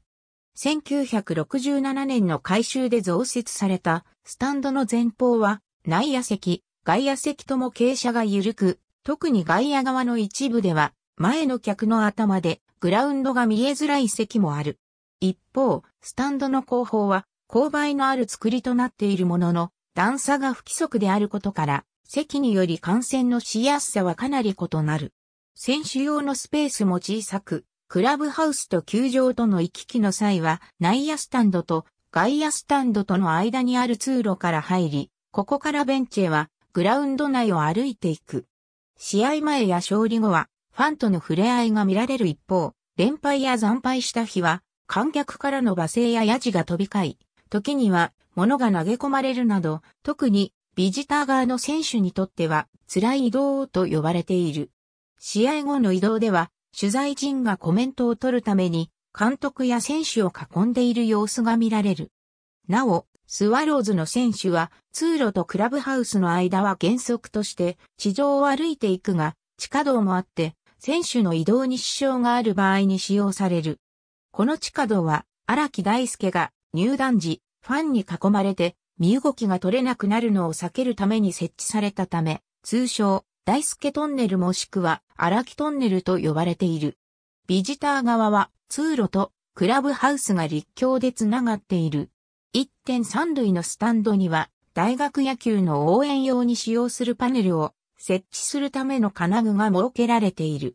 1967年の改修で増設されたスタンドの前方は内野席、外野席とも傾斜が緩く、特に外野側の一部では前の客の頭でグラウンドが見えづらい席もある。一方、スタンドの後方は勾配のある作りとなっているものの、段差が不規則であることから、席により感染のしやすさはかなり異なる。選手用のスペースも小さく、クラブハウスと球場との行き来の際は、内野スタンドと外野スタンドとの間にある通路から入り、ここからベンチへは、グラウンド内を歩いていく。試合前や勝利後は、ファンとの触れ合いが見られる一方、連敗や惨敗した日は、観客からの罵声やヤジが飛び交い、時には物が投げ込まれるなど、特にビジター側の選手にとっては辛い移動と呼ばれている。試合後の移動では取材陣がコメントを取るために、監督や選手を囲んでいる様子が見られる。なお、スワローズの選手は、通路とクラブハウスの間は原則として、地上を歩いていくが、地下道もあって、選手の移動に支障がある場合に使用される。この地下道は、荒木大輔が入団時、ファンに囲まれて、身動きが取れなくなるのを避けるために設置されたため、通称、大助トンネルもしくは荒木トンネルと呼ばれている。ビジター側は通路とクラブハウスが立教でつながっている。1.3類のスタンドには大学野球の応援用に使用するパネルを設置するための金具が設けられている。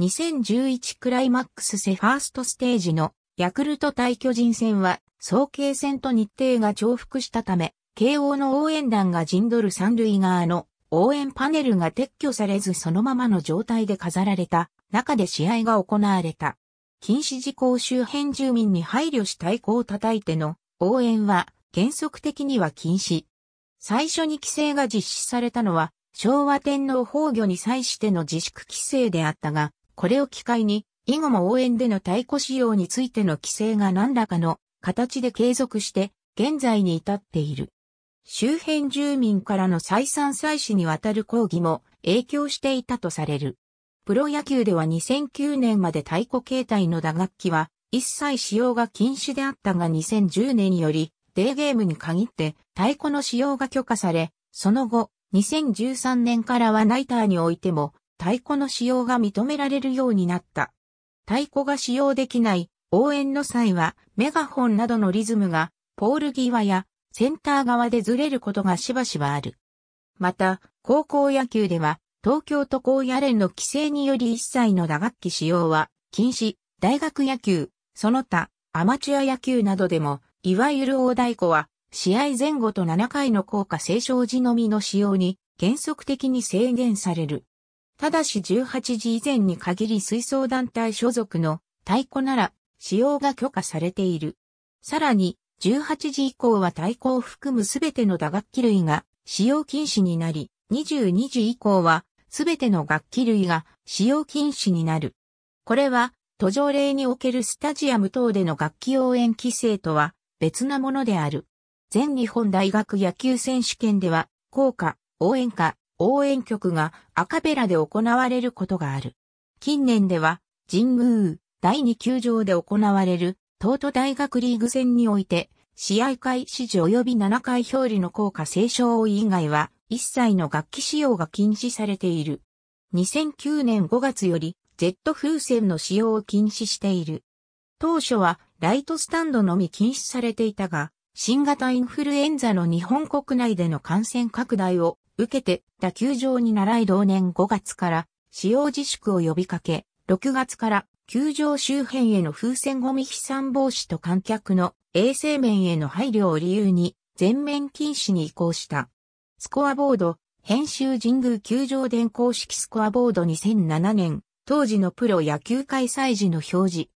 2011クライマックスセファーストステージのヤクルト対巨人戦は総慶戦と日程が重複したため、慶応の応援団が陣取る三塁側の応援パネルが撤去されずそのままの状態で飾られた中で試合が行われた。禁止事項周辺住民に配慮し太鼓を叩いての応援は原則的には禁止。最初に規制が実施されたのは昭和天皇崩御に際しての自粛規制であったが、これを機会に以後も応援での太鼓使用についての規制が何らかの形で継続して現在に至っている。周辺住民からの再三再四にわたる抗議も影響していたとされる。プロ野球では2009年まで太鼓形態の打楽器は一切使用が禁止であったが2010年よりデーゲームに限って太鼓の使用が許可され、その後2013年からはナイターにおいても太鼓の使用が認められるようになった。太鼓が使用できない応援の際はメガホンなどのリズムがポール際やセンター側でずれることがしばしばある。また、高校野球では、東京都高野連の規制により一切の打楽器使用は禁止、大学野球、その他、アマチュア野球などでも、いわゆる大太鼓は、試合前後と7回の効果清少時のみの使用に原則的に制限される。ただし18時以前に限り吹奏団体所属の太鼓なら使用が許可されている。さらに18時以降は太鼓を含むすべての打楽器類が使用禁止になり、22時以降はすべての楽器類が使用禁止になる。これは途上例におけるスタジアム等での楽器応援規制とは別なものである。全日本大学野球選手権では、校歌、応援歌、応援曲がアカペラで行われることがある。近年では、神宮、第2球場で行われる東都大学リーグ戦において、試合開始時及び7回表裏の効果清唱以外は、一切の楽器使用が禁止されている。2009年5月より、ジェット風船の使用を禁止している。当初は、ライトスタンドのみ禁止されていたが、新型インフルエンザの日本国内での感染拡大を受けて、打球場に習い同年5月から使用自粛を呼びかけ、6月から球場周辺への風船ゴミ飛散防止と観客の衛生面への配慮を理由に全面禁止に移行した。スコアボード、編集神宮球場電公式スコアボード2007年、当時のプロ野球開催時の表示。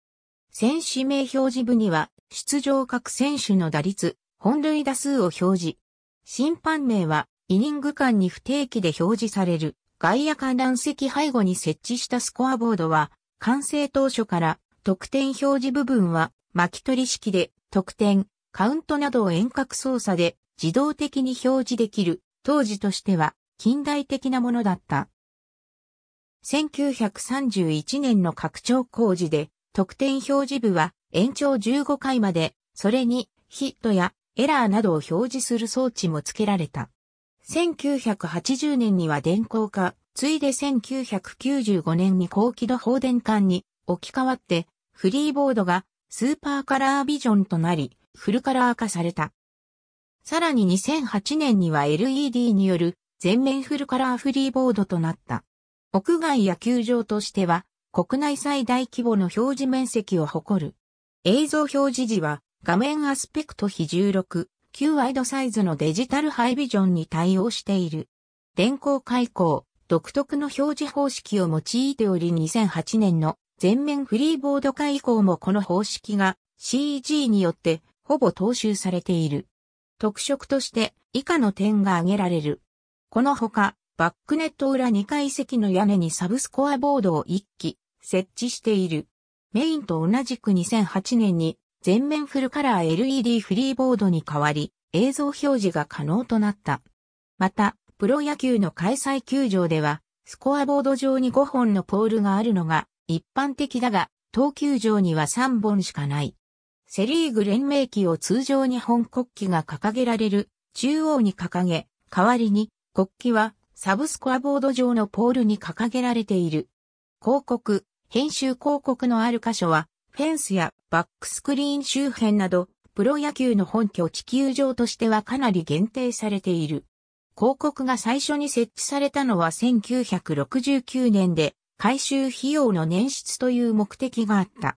選手名表示部には、出場各選手の打率、本塁打数を表示。審判名は、イニング間に不定期で表示される。外野観覧席背後に設置したスコアボードは、完成当初から得点表示部分は巻き取り式で得点、カウントなどを遠隔操作で自動的に表示できる当時としては近代的なものだった。1931年の拡張工事で得点表示部は延長15回までそれにヒットやエラーなどを表示する装置も付けられた。1980年には電光化、ついで1995年に高輝度放電管に置き換わって、フリーボードがスーパーカラービジョンとなり、フルカラー化された。さらに2008年には LED による全面フルカラーフリーボードとなった。屋外野球場としては国内最大規模の表示面積を誇る。映像表示時は画面アスペクト比16、旧ワイドサイズのデジタルハイビジョンに対応している。電光開口、独特の表示方式を用いており2008年の全面フリーボード化以降もこの方式が CG によってほぼ踏襲されている。特色として以下の点が挙げられる。このほか、バックネット裏2階席の屋根にサブスコアボードを1機設置している。メインと同じく2008年に全面フルカラー LED フリーボードに変わり、映像表示が可能となった。また、プロ野球の開催球場では、スコアボード上に5本のポールがあるのが一般的だが、投球場には3本しかない。セリーグ連盟旗を通常日本国旗が掲げられる中央に掲げ、代わりに国旗はサブスコアボード上のポールに掲げられている。広告、編集広告のある箇所はフェンスやバックスクリーン周辺など、プロ野球の本拠地球場としてはかなり限定されている。広告が最初に設置されたのは1969年で、回収費用の捻出という目的があった。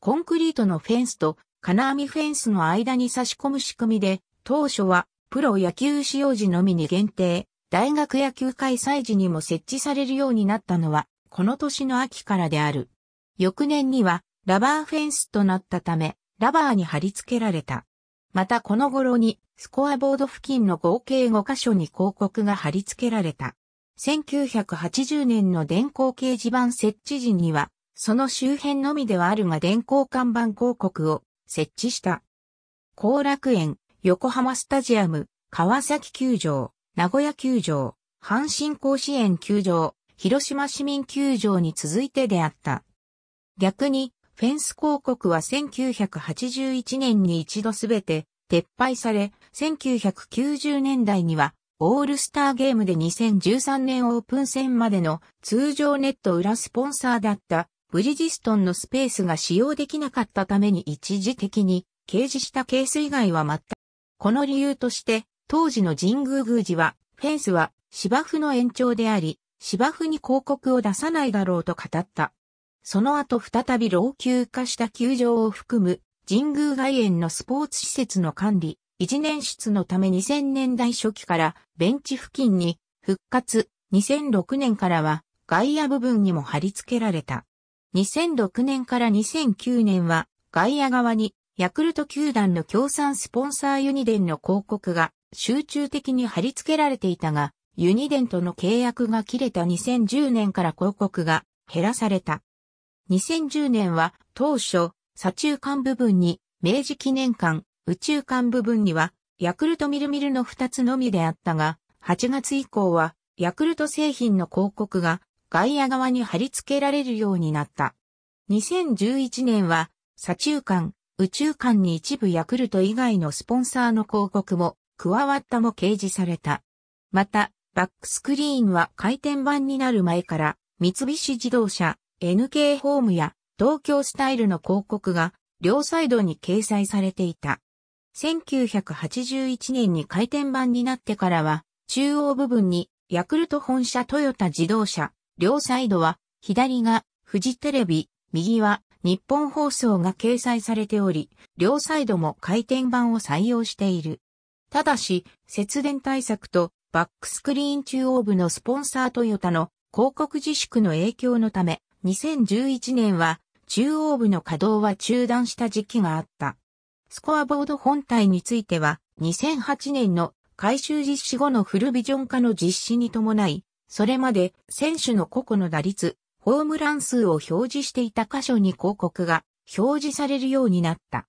コンクリートのフェンスと金網フェンスの間に差し込む仕組みで、当初はプロ野球使用時のみに限定、大学野球開催時にも設置されるようになったのは、この年の秋からである。翌年にはラバーフェンスとなったため、ラバーに貼り付けられた。またこの頃に、スコアボード付近の合計5箇所に広告が貼り付けられた。1980年の電光掲示板設置時には、その周辺のみではあるが電光看板広告を設置した。後楽園、横浜スタジアム、川崎球場、名古屋球場、阪神甲子園球場、広島市民球場に続いてであった。逆に、フェンス広告は1981年に一度すべて撤廃され、1990年代にはオールスターゲームで2013年オープン戦までの通常ネット裏スポンサーだったブリジストンのスペースが使用できなかったために一時的に掲示したケース以外は全く。この理由として、当時の神宮宮司は、フェンスは芝生の延長であり、芝生に広告を出さないだろうと語った。その後再び老朽化した球場を含む神宮外苑のスポーツ施設の管理、一年室のため2000年代初期からベンチ付近に復活、2006年からは外野部分にも貼り付けられた。2006年から2009年は外野側にヤクルト球団の協賛スポンサーユニデンの広告が集中的に貼り付けられていたが、ユニデンとの契約が切れた2010年から広告が減らされた。2010年は当初、左中間部分に明治記念館、宇宙館部分にはヤクルトミルミルの2つのみであったが、8月以降はヤクルト製品の広告が外野側に貼り付けられるようになった。2011年は左中間、宇宙間に一部ヤクルト以外のスポンサーの広告も加わったも掲示された。また、バックスクリーンは回転版になる前から、三菱自動車、NK ホームや東京スタイルの広告が両サイドに掲載されていた。1981年に回転版になってからは、中央部分にヤクルト本社トヨタ自動車、両サイドは左がフジテレビ、右は日本放送が掲載されており、両サイドも回転版を採用している。ただし、節電対策とバックスクリーン中央部のスポンサートヨタの広告自粛の影響のため、2011年は中央部の稼働は中断した時期があった。スコアボード本体については2008年の改修実施後のフルビジョン化の実施に伴い、それまで選手の個々の打率、ホームラン数を表示していた箇所に広告が表示されるようになった。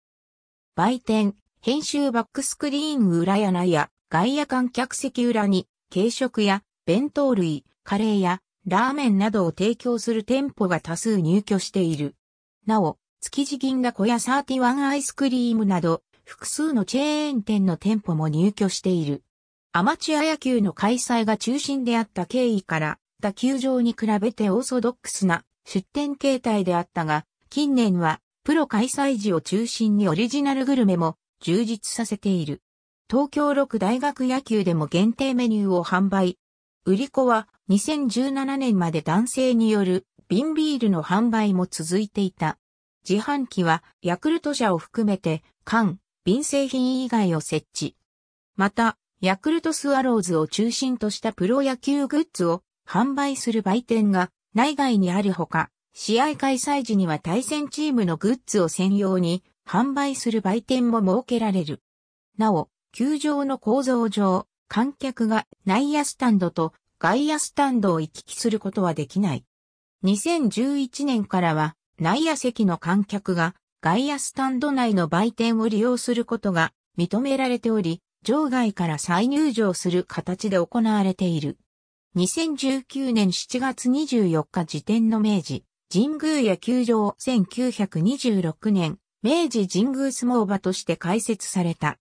売店、編集バックスクリーン裏やや外野観客席裏に軽食や弁当類、カレーやラーメンなどを提供する店舗が多数入居している。なお、築地銀河小屋サーティワンアイスクリームなど、複数のチェーン店の店舗も入居している。アマチュア野球の開催が中心であった経緯から、他球場に比べてオーソドックスな出店形態であったが、近年はプロ開催時を中心にオリジナルグルメも充実させている。東京六大学野球でも限定メニューを販売、売り子は2017年まで男性による瓶ビールの販売も続いていた。自販機はヤクルト社を含めて缶、瓶製品以外を設置。また、ヤクルトスワローズを中心としたプロ野球グッズを販売する売店が内外にあるほか、試合開催時には対戦チームのグッズを専用に販売する売店も設けられる。なお、球場の構造上、観客が内野スタンドと外野スタンドを行き来することはできない。2011年からは内野席の観客が外野スタンド内の売店を利用することが認められており、場外から再入場する形で行われている。2019年7月24日時点の明治、神宮野球場1926年、明治神宮相撲場として開設された。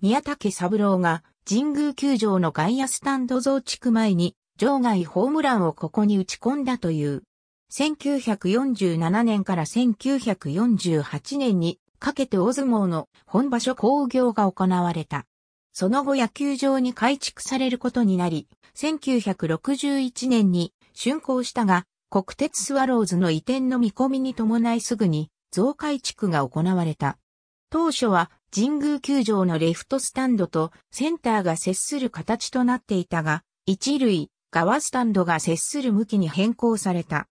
宮武三郎が神宮球場の外野スタンド増築前に、場外ホームランをここに打ち込んだという。1947年から1948年にかけて大相撲の本場所興行が行われた。その後野球場に改築されることになり、1961年に竣工したが、国鉄スワローズの移転の見込みに伴いすぐに増改築が行われた。当初は神宮球場のレフトスタンドとセンターが接する形となっていたが、一塁側スタンドが接する向きに変更された。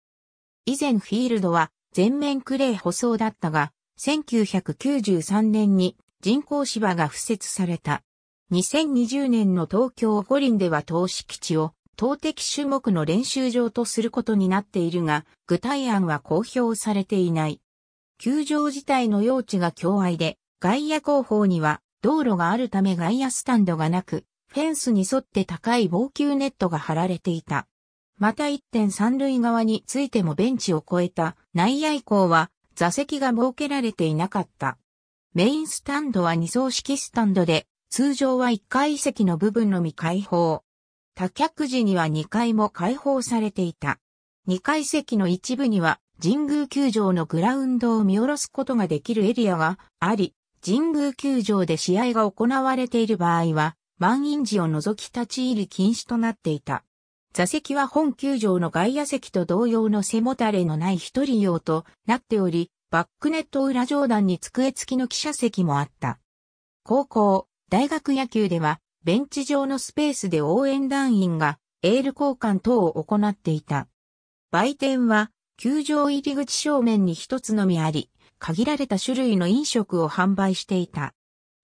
以前フィールドは全面クレー舗装だったが、1993年に人工芝が付設された。2020年の東京五輪では投資基地を投擲種目の練習場とすることになっているが、具体案は公表されていない。球場自体の用地が強愛で、外野後方には道路があるため外野スタンドがなく、フェンスに沿って高い防球ネットが張られていた。また1点三塁側についてもベンチを越えた内野以降は座席が設けられていなかった。メインスタンドは2層式スタンドで、通常は1階席の部分のみ開放。多客時には2階も開放されていた。2階席の一部には神宮球場のグラウンドを見下ろすことができるエリアがあり、神宮球場で試合が行われている場合は、満員時を除き立ち入り禁止となっていた。座席は本球場の外野席と同様の背もたれのない一人用となっており、バックネット裏上段に机付きの記者席もあった。高校、大学野球では、ベンチ上のスペースで応援団員がエール交換等を行っていた。売店は、球場入り口正面に一つのみあり、限られた種類の飲食を販売していた。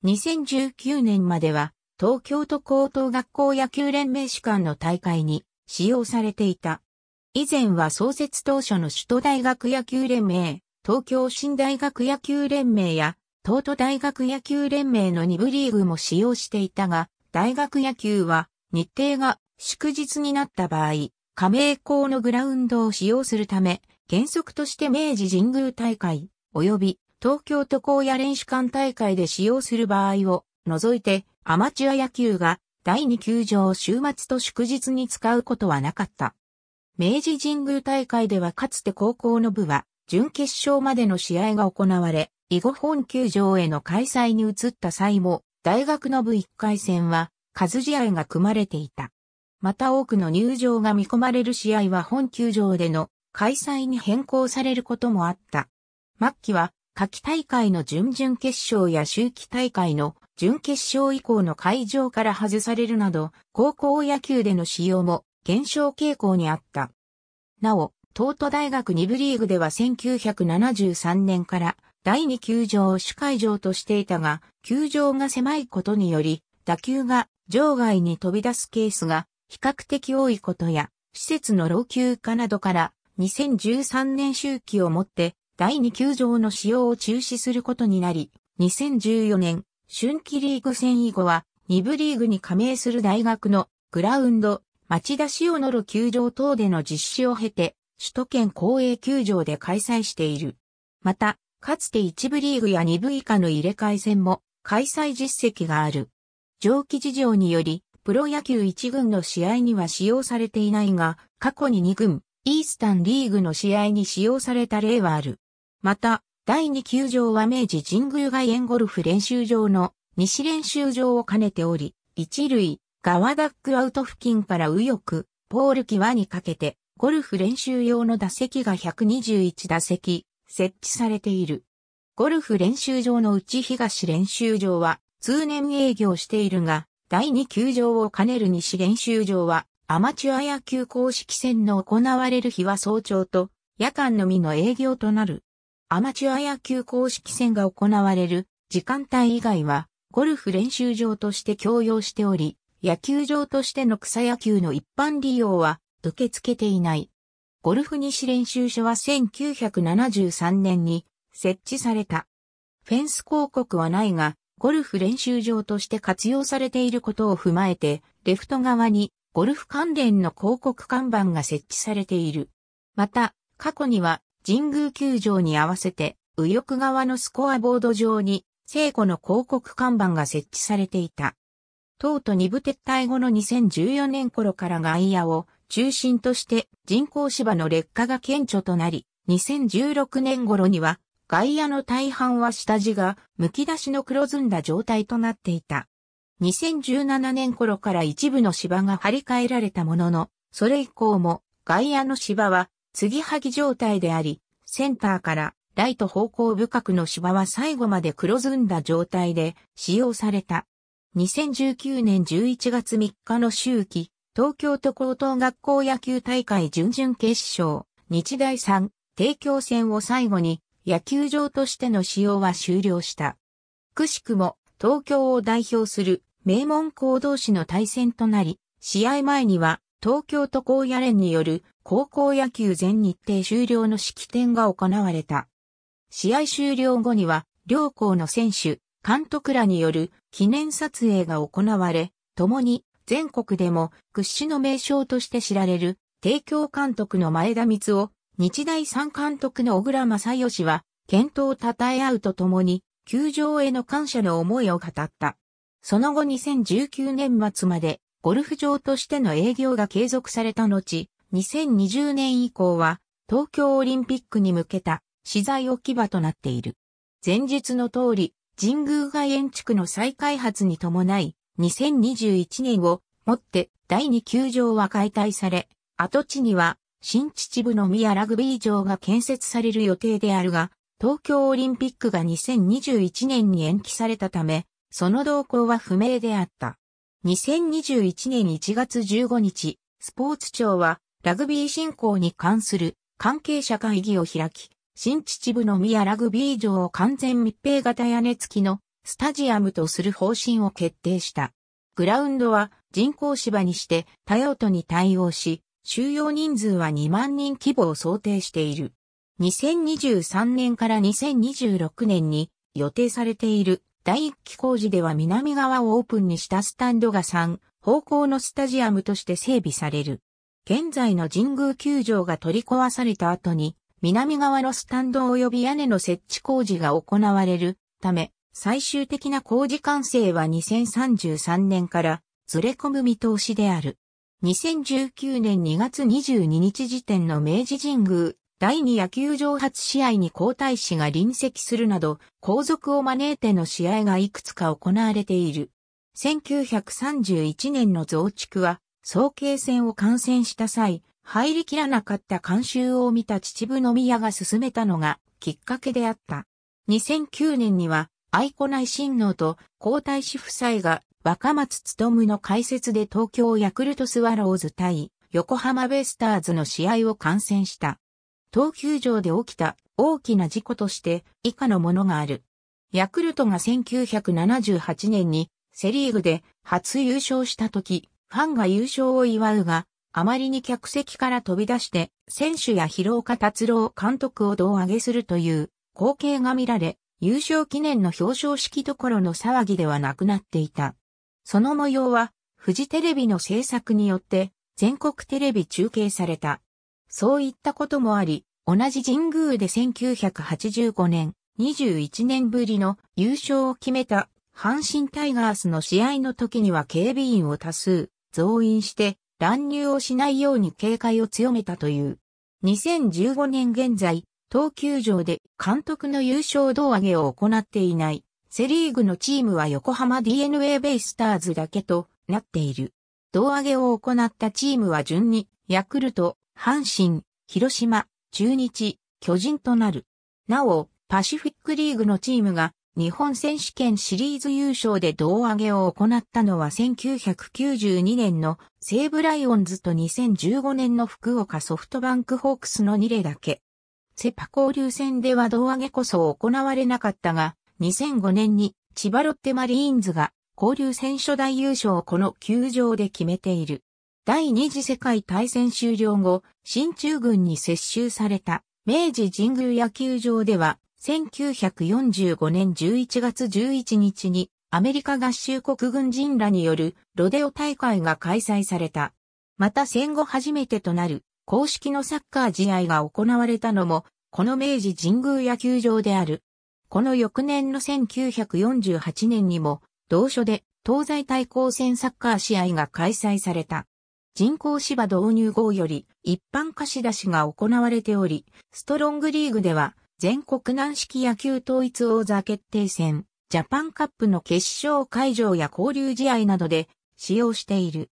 2019年までは東京都高等学校野球連盟主管の大会に使用されていた。以前は創設当初の首都大学野球連盟、東京新大学野球連盟や東都大学野球連盟の2部リーグも使用していたが、大学野球は日程が祝日になった場合、加盟校のグラウンドを使用するため、原則として明治神宮大会、及び東京都高野練習館大会で使用する場合を除いてアマチュア野球が第2球場を週末と祝日に使うことはなかった。明治神宮大会ではかつて高校の部は準決勝までの試合が行われ、囲碁本球場への開催に移った際も大学の部1回戦は数試合が組まれていた。また多くの入場が見込まれる試合は本球場での開催に変更されることもあった。末期は、夏季大会の準々決勝や秋季大会の準決勝以降の会場から外されるなど、高校野球での使用も減少傾向にあった。なお、東都大学2部リーグでは1973年から第2球場を主会場としていたが、球場が狭いことにより、打球が場外に飛び出すケースが比較的多いことや、施設の老朽化などから2013年周期をもって第2球場の使用を中止することになり、2014年、春季リーグ戦以後は、2部リーグに加盟する大学のグラウンド、町田塩乗る球場等での実施を経て、首都圏公営球場で開催している。また、かつて1部リーグや2部以下の入れ替え戦も開催実績がある。上記事情により、プロ野球1軍の試合には使用されていないが、過去に2軍、イースタンリーグの試合に使用された例はある。また、第2球場は明治神宮外苑ゴルフ練習場の西練習場を兼ねており、一塁、側ダックアウト付近から右翼、ポール際にかけて、ゴルフ練習用の打席が121打席、設置されている。ゴルフ練習場の内東練習場は、通年営業しているが、第2球場を兼ねる西練習場は、アマチュア野球公式戦の行われる日は早朝と、夜間のみの営業となる。アマチュア野球公式戦が行われる時間帯以外は、ゴルフ練習場として共用しており、野球場としての草野球の一般利用は受け付けていない。ゴルフ西練習所は1973年に設置された。フェンス広告はないが、ゴルフ練習場として活用されていることを踏まえて、レフト側にゴルフ関連の広告看板が設置されている。また、過去には神宮球場に合わせて、右翼側のスコアボード上に、聖子の広告看板が設置されていた。党と二部撤退後の2014年頃から外野を中心として人工芝の劣化が顕著となり、2016年頃には外野の大半は下地が剥き出しの黒ずんだ状態となっていた。2017年頃から一部の芝が張り替えられたものの、それ以降も外野の芝は継ぎはぎ状態であり、センターからライト方向深くの芝は最後まで黒ずんだ状態で使用された。2019年11月3日の周期、東京都高等学校野球大会準々決勝、日大3、提供戦を最後に野球場としての使用は終了した。くしくも東京を代表する名門校同士の対戦となり、試合前には東京都高野連による高校野球全日程終了の式典が行われた。試合終了後には、両校の選手、監督らによる記念撮影が行われ、共に全国でも屈指の名称として知られる、帝京監督の前田光を、日大三監督の小倉正義は、健闘を称え合うとともに、球場への感謝の思いを語った。その後2019年末までゴルフ場としての営業が継続された後、2020年以降は東京オリンピックに向けた資材置き場となっている。前述の通り、神宮外苑地区の再開発に伴い、2021年をもって第2球場は解体され、跡地には新秩父の宮ラグビー場が建設される予定であるが、東京オリンピックが2021年に延期されたため、その動向は不明であった。2021年1月15日、スポーツ庁はラグビー振興に関する関係者会議を開き、新秩父の宮ラグビー場を完全密閉型屋根付きのスタジアムとする方針を決定した。グラウンドは人工芝にして多用途に対応し、収容人数は2万人規模を想定している。2023年から2026年に予定されている第1期工事では南側をオープンにしたスタンドが3方向のスタジアムとして整備される。現在の神宮球場が取り壊された後に、南側のスタンド及び屋根の設置工事が行われるため、最終的な工事完成は2033年からずれ込む見通しである。2019年2月22日時点の明治神宮第2野球場初試合に皇太子が臨席するなど、皇族を招いての試合がいくつか行われている。1931年の増築は、総慶戦を観戦した際、入りきらなかった監修を見た秩父宮が進めたのがきっかけであった。2009年には、愛子内親王と皇太子夫妻が若松勤の解説で東京ヤクルトスワローズ対横浜ベイスターズの試合を観戦した。東急城で起きた大きな事故として以下のものがある。ヤクルトが1978年にセリーグで初優勝した時、ファンが優勝を祝うが、あまりに客席から飛び出して、選手や広岡達郎監督を胴上げするという光景が見られ、優勝記念の表彰式どころの騒ぎではなくなっていた。その模様は、フジテレビの制作によって、全国テレビ中継された。そういったこともあり、同じ神宮で1985年、21年ぶりの優勝を決めた阪神タイガースの試合の時には警備員を多数増員して乱入をしないように警戒を強めたという。2015年現在、東球場で監督の優勝胴上げを行っていない、セリーグのチームは横浜 DNA ベイスターズだけとなっている。胴上げを行ったチームは順に、ヤクルト、阪神、広島、中日、巨人となる。なお、パシフィックリーグのチームが日本選手権シリーズ優勝で胴上げを行ったのは1992年の西武ライオンズと2015年の福岡ソフトバンクホークスの2例だけ。セパ交流戦では胴上げこそ行われなかったが、2005年に千葉ロッテマリーンズが交流戦初代優勝をこの球場で決めている。第二次世界大戦終了後、新中軍に接収された明治神宮野球場では、1945年11月11日にアメリカ合衆国軍人らによるロデオ大会が開催された。また戦後初めてとなる公式のサッカー試合が行われたのも、この明治神宮野球場である。この翌年の1948年にも、同所で東西対抗戦サッカー試合が開催された。人工芝導入後より一般貸し出しが行われており、ストロングリーグでは全国軟式野球統一王座決定戦、ジャパンカップの決勝会場や交流試合などで使用している。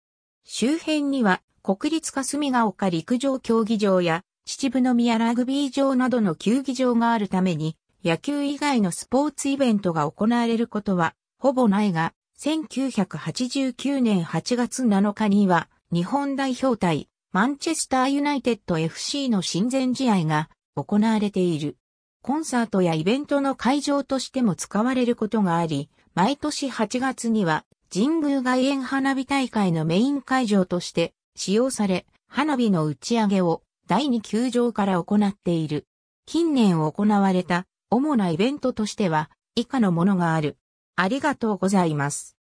周辺には国立霞ヶ丘陸上競技場や秩父宮ラグビー場などの球技場があるために野球以外のスポーツイベントが行われることはほぼないが、1989年8月7日には日本代表対マンチェスターユナイテッド FC の親善試合が行われている。コンサートやイベントの会場としても使われることがあり、毎年8月には神宮外苑花火大会のメイン会場として使用され、花火の打ち上げを第2球場から行っている。近年行われた主なイベントとしては以下のものがある。ありがとうございます。